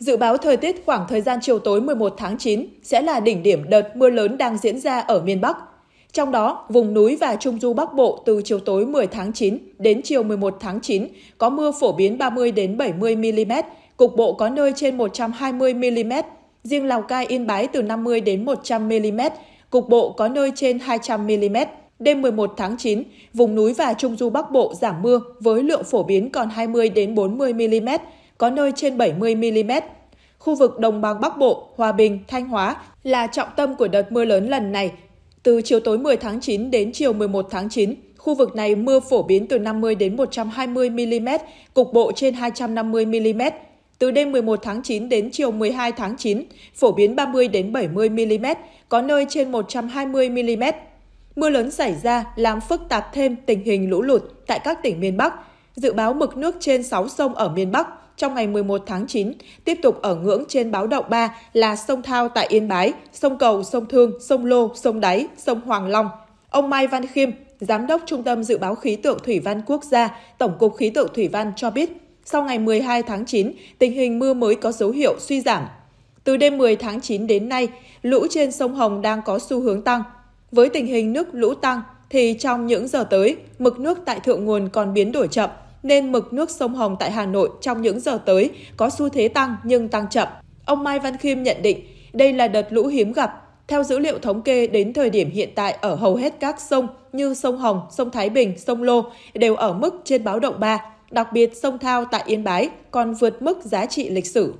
Dự báo thời tiết khoảng thời gian chiều tối 11 tháng 9 sẽ là đỉnh điểm đợt mưa lớn đang diễn ra ở miền Bắc. Trong đó, vùng núi và Trung Du Bắc Bộ từ chiều tối 10 tháng 9 đến chiều 11 tháng 9 có mưa phổ biến 30 đến 70 mm, cục bộ có nơi trên 120 mm, riêng Lào Cai Yên Bái từ 50 đến 100 mm, cục bộ có nơi trên 200 mm. Đêm 11 tháng 9, vùng núi và Trung Du Bắc Bộ giảm mưa với lượng phổ biến còn 20 đến 40 mm, có nơi trên 70 mm. Khu vực đồng bằng Bắc Bộ, Hòa Bình, Thanh Hóa là trọng tâm của đợt mưa lớn lần này. Từ chiều tối 10 tháng 9 đến chiều 11 tháng 9, khu vực này mưa phổ biến từ 50 đến 120 mm, cục bộ trên 250 mm. Từ đêm 11 tháng 9 đến chiều 12 tháng 9, phổ biến 30 đến 70 mm, có nơi trên 120 mm. Mưa lớn xảy ra làm phức tạp thêm tình hình lũ lụt tại các tỉnh miền Bắc. Dự báo mực nước trên 6 sông ở miền Bắc trong ngày 11 tháng 9 tiếp tục ở ngưỡng trên báo động 3 là sông Thao tại Yên Bái, sông Cầu, sông Thương, sông Lô, sông Đáy, sông Hoàng Long. Ông Mai Văn Khiêm, Giám đốc Trung tâm Dự báo Khí tượng Thủy văn Quốc gia, Tổng cục Khí tượng Thủy văn cho biết, sau ngày 12 tháng 9, tình hình mưa mới có dấu hiệu suy giảm. Từ đêm 10 tháng 9 đến nay, lũ trên sông Hồng đang có xu hướng tăng. Với tình hình nước lũ tăng, thì trong những giờ tới, mực nước tại thượng nguồn còn biến đổi chậm, nên mực nước sông Hồng tại Hà Nội trong những giờ tới có xu thế tăng nhưng tăng chậm. Ông Mai Văn Khiêm nhận định đây là đợt lũ hiếm gặp. Theo dữ liệu thống kê đến thời điểm hiện tại ở hầu hết các sông như sông Hồng, sông Thái Bình, sông Lô đều ở mức trên báo động 3, đặc biệt sông Thao tại Yên Bái còn vượt mức giá trị lịch sử.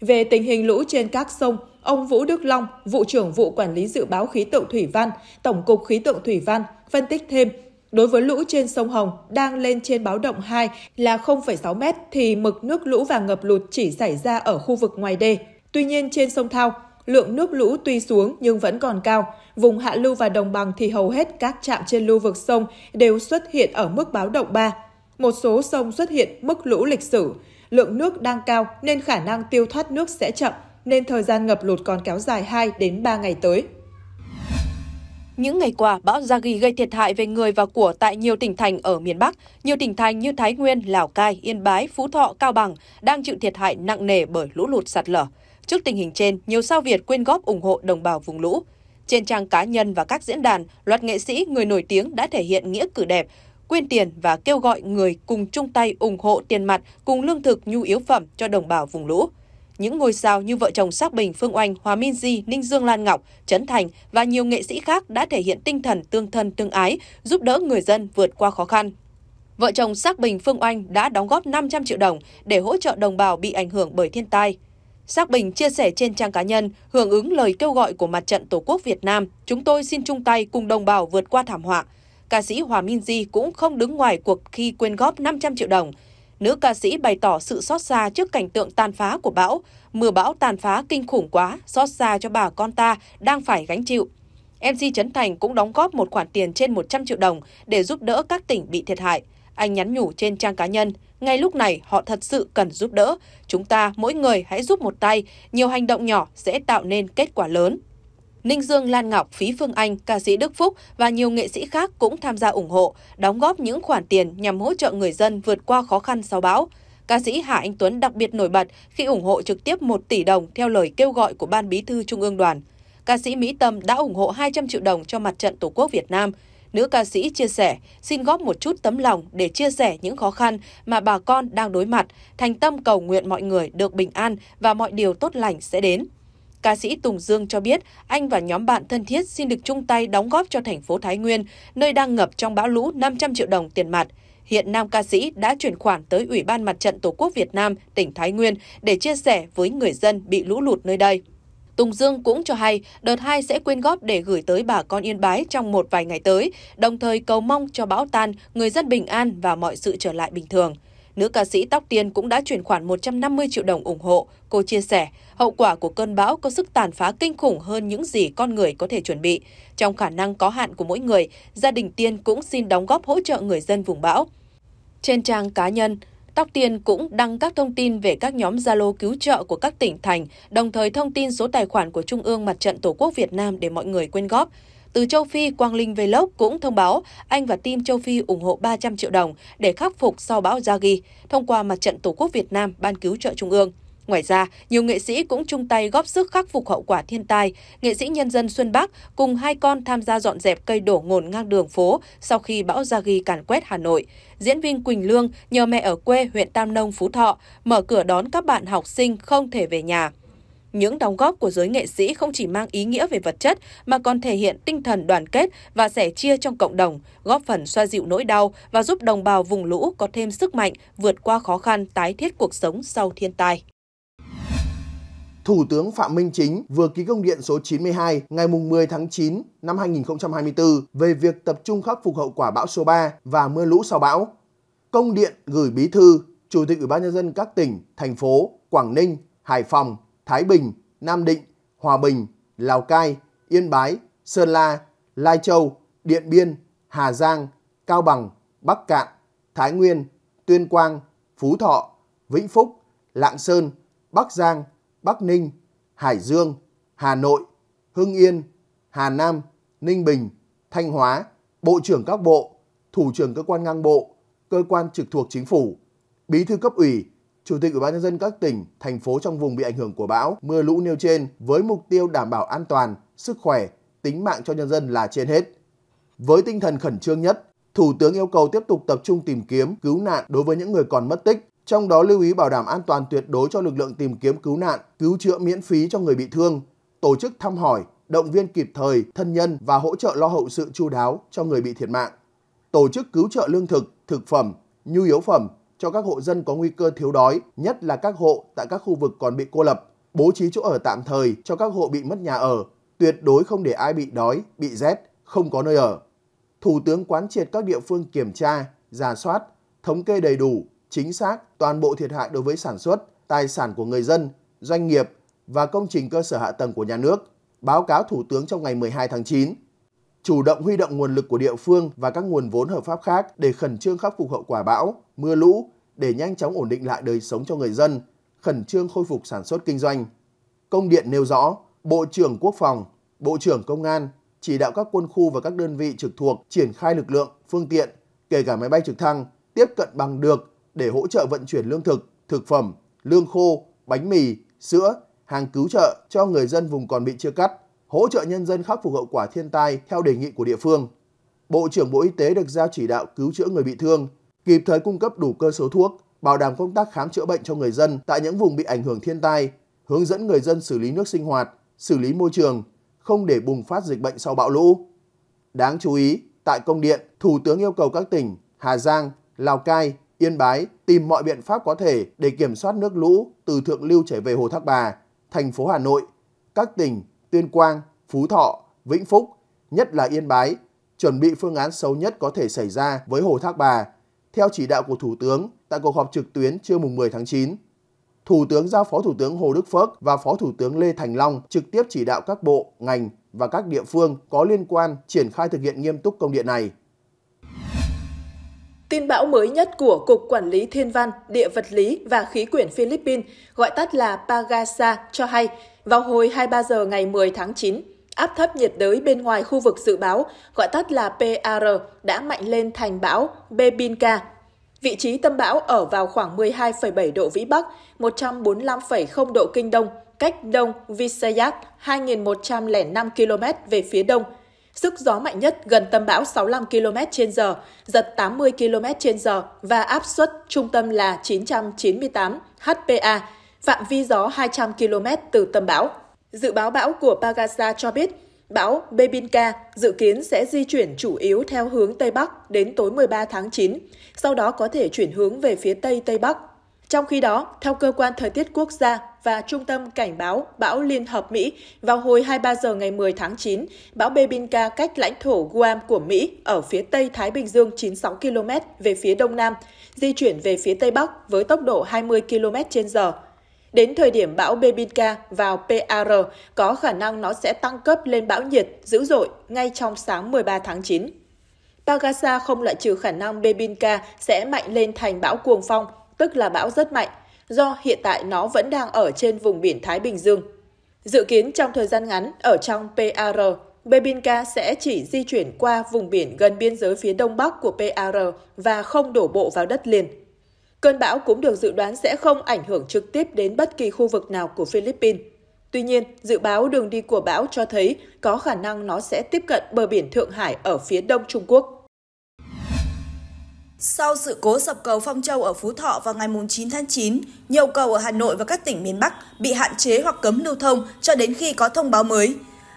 Về tình hình lũ trên các sông, ông Vũ Đức Long, vụ trưởng vụ quản lý dự báo khí tượng thủy văn, Tổng cục khí tượng thủy văn phân tích thêm Đối với lũ trên sông Hồng đang lên trên báo động 2 là 0,6 m thì mực nước lũ và ngập lụt chỉ xảy ra ở khu vực ngoài đê. Tuy nhiên trên sông Thao, lượng nước lũ tuy xuống nhưng vẫn còn cao. Vùng hạ lưu và đồng bằng thì hầu hết các trạm trên lưu vực sông đều xuất hiện ở mức báo động 3. Một số sông xuất hiện mức lũ lịch sử. Lượng nước đang cao nên khả năng tiêu thoát nước sẽ chậm, nên thời gian ngập lụt còn kéo dài 2 đến 3 ngày tới. Những ngày qua, bão Yagi gây thiệt hại về người và của tại nhiều tỉnh thành ở miền Bắc. Nhiều tỉnh thành như Thái Nguyên, Lào Cai, Yên Bái, Phú Thọ, Cao Bằng đang chịu thiệt hại nặng nề bởi lũ lụt sạt lở. Trước tình hình trên, nhiều sao Việt quyên góp ủng hộ đồng bào vùng lũ. Trên trang cá nhân và các diễn đàn, loạt nghệ sĩ người nổi tiếng đã thể hiện nghĩa cử đẹp, quyên tiền và kêu gọi người cùng chung tay ủng hộ tiền mặt cùng lương thực nhu yếu phẩm cho đồng bào vùng lũ những ngôi sao như vợ chồng Sắc Bình, Phương Oanh, Hòa Minh Di, Ninh Dương Lan Ngọc, Trấn Thành và nhiều nghệ sĩ khác đã thể hiện tinh thần tương thân tương ái, giúp đỡ người dân vượt qua khó khăn. Vợ chồng Sắc Bình Phương Oanh đã đóng góp 500 triệu đồng để hỗ trợ đồng bào bị ảnh hưởng bởi thiên tai. Sắc Bình chia sẻ trên trang cá nhân, hưởng ứng lời kêu gọi của Mặt trận Tổ quốc Việt Nam, chúng tôi xin chung tay cùng đồng bào vượt qua thảm họa. Ca sĩ Hòa Minh Di cũng không đứng ngoài cuộc khi quyên góp 500 triệu đồng – nữ ca sĩ bày tỏ sự xót xa trước cảnh tượng tàn phá của bão. Mưa bão tàn phá kinh khủng quá, xót xa cho bà con ta đang phải gánh chịu. MC Trấn Thành cũng đóng góp một khoản tiền trên 100 triệu đồng để giúp đỡ các tỉnh bị thiệt hại. Anh nhắn nhủ trên trang cá nhân, ngay lúc này họ thật sự cần giúp đỡ. Chúng ta mỗi người hãy giúp một tay, nhiều hành động nhỏ sẽ tạo nên kết quả lớn. Ninh Dương, Lan Ngọc, Phí Phương Anh, ca sĩ Đức Phúc và nhiều nghệ sĩ khác cũng tham gia ủng hộ, đóng góp những khoản tiền nhằm hỗ trợ người dân vượt qua khó khăn sau bão. Ca sĩ Hà Anh Tuấn đặc biệt nổi bật khi ủng hộ trực tiếp 1 tỷ đồng theo lời kêu gọi của Ban Bí thư Trung ương Đoàn. Ca sĩ Mỹ Tâm đã ủng hộ 200 triệu đồng cho mặt trận Tổ quốc Việt Nam. Nữ ca sĩ chia sẻ, xin góp một chút tấm lòng để chia sẻ những khó khăn mà bà con đang đối mặt, thành tâm cầu nguyện mọi người được bình an và mọi điều tốt lành sẽ đến ca sĩ Tùng Dương cho biết anh và nhóm bạn thân thiết xin được chung tay đóng góp cho thành phố Thái Nguyên, nơi đang ngập trong bão lũ 500 triệu đồng tiền mặt. Hiện nam ca sĩ đã chuyển khoản tới Ủy ban Mặt trận Tổ quốc Việt Nam, tỉnh Thái Nguyên để chia sẻ với người dân bị lũ lụt nơi đây. Tùng Dương cũng cho hay đợt 2 sẽ quyên góp để gửi tới bà con Yên Bái trong một vài ngày tới, đồng thời cầu mong cho bão tan, người dân bình an và mọi sự trở lại bình thường. Nữ ca sĩ Tóc Tiên cũng đã chuyển khoản 150 triệu đồng ủng hộ. Cô chia sẻ, hậu quả của cơn bão có sức tàn phá kinh khủng hơn những gì con người có thể chuẩn bị. Trong khả năng có hạn của mỗi người, gia đình Tiên cũng xin đóng góp hỗ trợ người dân vùng bão. Trên trang cá nhân, Tóc Tiên cũng đăng các thông tin về các nhóm Zalo cứu trợ của các tỉnh thành, đồng thời thông tin số tài khoản của Trung ương Mặt trận Tổ quốc Việt Nam để mọi người quyên góp. Từ châu Phi, Quang Linh Vlog cũng thông báo anh và team châu Phi ủng hộ 300 triệu đồng để khắc phục sau bão Yagi thông qua Mặt trận Tổ quốc Việt Nam Ban cứu trợ Trung ương. Ngoài ra, nhiều nghệ sĩ cũng chung tay góp sức khắc phục hậu quả thiên tai. Nghệ sĩ nhân dân Xuân Bắc cùng hai con tham gia dọn dẹp cây đổ ngổn ngang đường phố sau khi bão Yagi càn quét Hà Nội. Diễn viên Quỳnh Lương nhờ mẹ ở quê huyện Tam Nông, Phú Thọ mở cửa đón các bạn học sinh không thể về nhà. Những đóng góp của giới nghệ sĩ không chỉ mang ý nghĩa về vật chất mà còn thể hiện tinh thần đoàn kết và sẻ chia trong cộng đồng, góp phần xoa dịu nỗi đau và giúp đồng bào vùng lũ có thêm sức mạnh vượt qua khó khăn tái thiết cuộc sống sau thiên tai. Thủ tướng Phạm Minh Chính vừa ký công điện số 92 ngày 10 tháng 9 năm 2024 về việc tập trung khắc phục hậu quả bão số 3 và mưa lũ sau bão. Công điện gửi Bí thư, Chủ tịch Ủy ban nhân dân các tỉnh, thành phố Quảng Ninh, Hải Phòng, Thái Bình, Nam Định, Hòa Bình, Lào Cai, Yên Bái, Sơn La, Lai Châu, Điện Biên, Hà Giang, Cao Bằng, Bắc Cạn, Thái Nguyên, Tuyên Quang, Phú Thọ, Vĩnh Phúc, Lạng Sơn, Bắc Giang, Bắc Ninh, Hải Dương, Hà Nội, Hưng Yên, Hà Nam, Ninh Bình, Thanh Hóa, Bộ trưởng các bộ, Thủ trưởng cơ quan ngang bộ, cơ quan trực thuộc chính phủ, Bí thư cấp ủy, Chủ tịch Ủy ban nhân dân các tỉnh, thành phố trong vùng bị ảnh hưởng của bão, mưa lũ nêu trên với mục tiêu đảm bảo an toàn, sức khỏe, tính mạng cho nhân dân là trên hết. Với tinh thần khẩn trương nhất, Thủ tướng yêu cầu tiếp tục tập trung tìm kiếm, cứu nạn đối với những người còn mất tích, trong đó lưu ý bảo đảm an toàn tuyệt đối cho lực lượng tìm kiếm cứu nạn, cứu chữa miễn phí cho người bị thương, tổ chức thăm hỏi, động viên kịp thời thân nhân và hỗ trợ lo hậu sự chu đáo cho người bị thiệt mạng. Tổ chức cứu trợ lương thực, thực phẩm, nhu yếu phẩm cho các hộ dân có nguy cơ thiếu đói, nhất là các hộ tại các khu vực còn bị cô lập, bố trí chỗ ở tạm thời cho các hộ bị mất nhà ở, tuyệt đối không để ai bị đói, bị rét, không có nơi ở. Thủ tướng quán triệt các địa phương kiểm tra, giả soát, thống kê đầy đủ, chính xác toàn bộ thiệt hại đối với sản xuất, tài sản của người dân, doanh nghiệp và công trình cơ sở hạ tầng của nhà nước, báo cáo Thủ tướng trong ngày 12 tháng 9. Chủ động huy động nguồn lực của địa phương và các nguồn vốn hợp pháp khác để khẩn trương khắc phục hậu quả bão, mưa lũ, để nhanh chóng ổn định lại đời sống cho người dân, khẩn trương khôi phục sản xuất kinh doanh. Công điện nêu rõ, Bộ trưởng Quốc phòng, Bộ trưởng Công an chỉ đạo các quân khu và các đơn vị trực thuộc triển khai lực lượng, phương tiện, kể cả máy bay trực thăng, tiếp cận bằng được để hỗ trợ vận chuyển lương thực, thực phẩm, lương khô, bánh mì, sữa, hàng cứu trợ cho người dân vùng còn bị chia cắt, hỗ trợ nhân dân khắc phục hậu quả thiên tai theo đề nghị của địa phương. Bộ trưởng Bộ Y tế được giao chỉ đạo cứu chữa người bị thương, kịp thời cung cấp đủ cơ số thuốc, bảo đảm công tác khám chữa bệnh cho người dân tại những vùng bị ảnh hưởng thiên tai, hướng dẫn người dân xử lý nước sinh hoạt, xử lý môi trường, không để bùng phát dịch bệnh sau bão lũ. Đáng chú ý, tại công điện, Thủ tướng yêu cầu các tỉnh Hà Giang, Lào Cai, Yên Bái tìm mọi biện pháp có thể để kiểm soát nước lũ từ thượng lưu chảy về Hồ Thác Bà, thành phố Hà Nội, các tỉnh Tuyên Quang, Phú Thọ, Vĩnh Phúc, nhất là Yên Bái, chuẩn bị phương án xấu nhất có thể xảy ra với Hồ Thác Bà theo chỉ đạo của Thủ tướng tại cuộc họp trực tuyến trưa mùng 10 tháng 9. Thủ tướng giao Phó Thủ tướng Hồ Đức Phước và Phó Thủ tướng Lê Thành Long trực tiếp chỉ đạo các bộ, ngành và các địa phương có liên quan triển khai thực hiện nghiêm túc công điện này. Tin bão mới nhất của Cục Quản lý Thiên văn, Địa vật lý và Khí quyển Philippines, gọi tắt là Pagasa, cho hay vào hồi 23 giờ ngày 10 tháng 9, Áp thấp nhiệt đới bên ngoài khu vực dự báo, gọi tắt là PAR, đã mạnh lên thành bão Bebinka. Vị trí tâm bão ở vào khoảng 12,7 độ Vĩ Bắc, 145,0 độ Kinh Đông, cách đông Visayas 2.105 km về phía đông. Sức gió mạnh nhất gần tâm bão 65 km h giật 80 km h và áp suất trung tâm là 998 HPA, phạm vi gió 200 km từ tâm bão. Dự báo bão của Pagasa cho biết, bão Bebinka dự kiến sẽ di chuyển chủ yếu theo hướng Tây Bắc đến tối 13 tháng 9, sau đó có thể chuyển hướng về phía Tây Tây Bắc. Trong khi đó, theo Cơ quan Thời tiết Quốc gia và Trung tâm Cảnh báo Bão Liên hợp Mỹ, vào hồi 23 giờ ngày 10 tháng 9, bão Bebinka cách lãnh thổ Guam của Mỹ ở phía Tây Thái Bình Dương 96 km về phía Đông Nam, di chuyển về phía Tây Bắc với tốc độ 20 km trên giờ Đến thời điểm bão Bebinca vào PAR, có khả năng nó sẽ tăng cấp lên bão nhiệt dữ dội ngay trong sáng 13 tháng 9. Pagasa không loại trừ khả năng Bebinca sẽ mạnh lên thành bão cuồng phong, tức là bão rất mạnh, do hiện tại nó vẫn đang ở trên vùng biển Thái Bình Dương. Dự kiến trong thời gian ngắn, ở trong PAR, Bebinca sẽ chỉ di chuyển qua vùng biển gần biên giới phía đông bắc của PAR và không đổ bộ vào đất liền. Cơn bão cũng được dự đoán sẽ không ảnh hưởng trực tiếp đến bất kỳ khu vực nào của Philippines. Tuy nhiên, dự báo đường đi của bão cho thấy có khả năng nó sẽ tiếp cận bờ biển Thượng Hải ở phía đông Trung Quốc. Sau sự cố sập cầu Phong Châu ở Phú Thọ vào ngày 9 tháng 9, nhiều cầu ở Hà Nội và các tỉnh miền Bắc bị hạn chế hoặc cấm lưu thông cho đến khi có thông báo mới.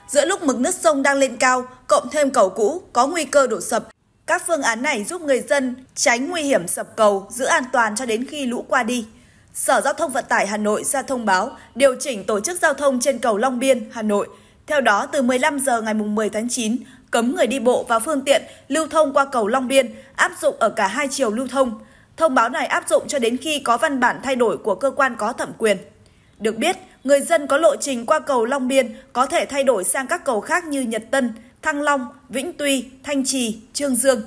Giữa lúc mực nước sông đang lên cao, cộng thêm cầu cũ có nguy cơ đổ sập các phương án này giúp người dân tránh nguy hiểm sập cầu, giữ an toàn cho đến khi lũ qua đi. Sở Giao thông Vận tải Hà Nội ra thông báo điều chỉnh tổ chức giao thông trên cầu Long Biên, Hà Nội. Theo đó, từ 15 giờ ngày 10 tháng 9, cấm người đi bộ và phương tiện lưu thông qua cầu Long Biên áp dụng ở cả hai chiều lưu thông. Thông báo này áp dụng cho đến khi có văn bản thay đổi của cơ quan có thẩm quyền. Được biết, người dân có lộ trình qua cầu Long Biên có thể thay đổi sang các cầu khác như Nhật Tân, Thăng Long, Vĩnh Tuy, Thanh Trì, Trương Dương.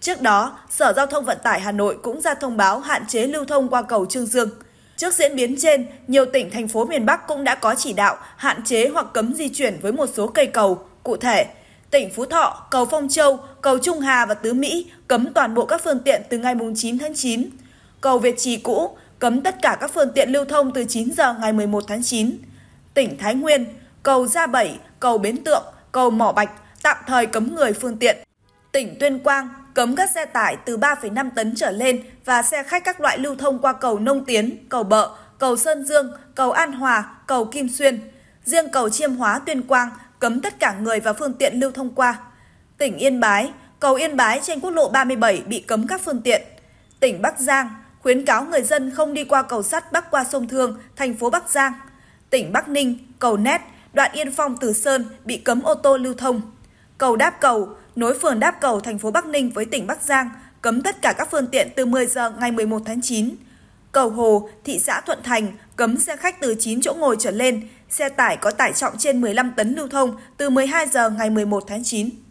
Trước đó, Sở Giao thông Vận tải Hà Nội cũng ra thông báo hạn chế lưu thông qua cầu Trương Dương. Trước diễn biến trên, nhiều tỉnh, thành phố miền Bắc cũng đã có chỉ đạo hạn chế hoặc cấm di chuyển với một số cây cầu. Cụ thể, tỉnh Phú Thọ, cầu Phong Châu, cầu Trung Hà và Tứ Mỹ cấm toàn bộ các phương tiện từ ngày 9 tháng 9. Cầu Việt Trì cũ cấm tất cả các phương tiện lưu thông từ 9 giờ ngày 11 tháng 9. Tỉnh Thái Nguyên, cầu Gia Bảy, cầu Bến Tượng, cầu Mỏ Bạch tạm thời cấm người phương tiện. Tỉnh Tuyên Quang cấm các xe tải từ 3,5 tấn trở lên và xe khách các loại lưu thông qua cầu Nông Tiến, cầu Bợ, cầu Sơn Dương, cầu An Hòa, cầu Kim Xuyên. Riêng cầu Chiêm Hóa Tuyên Quang cấm tất cả người và phương tiện lưu thông qua. Tỉnh Yên Bái, cầu Yên Bái trên quốc lộ 37 bị cấm các phương tiện. Tỉnh Bắc Giang khuyến cáo người dân không đi qua cầu sắt bắc qua sông Thương, thành phố Bắc Giang. Tỉnh Bắc Ninh, cầu Nét, đoạn Yên Phong Từ Sơn bị cấm ô tô lưu thông. Cầu Đáp Cầu, nối phường Đáp Cầu thành phố Bắc Ninh với tỉnh Bắc Giang, cấm tất cả các phương tiện từ 10 giờ ngày 11 tháng 9. Cầu Hồ, thị xã Thuận Thành, cấm xe khách từ 9 chỗ ngồi trở lên, xe tải có tải trọng trên 15 tấn lưu thông từ 12 giờ ngày 11 tháng 9.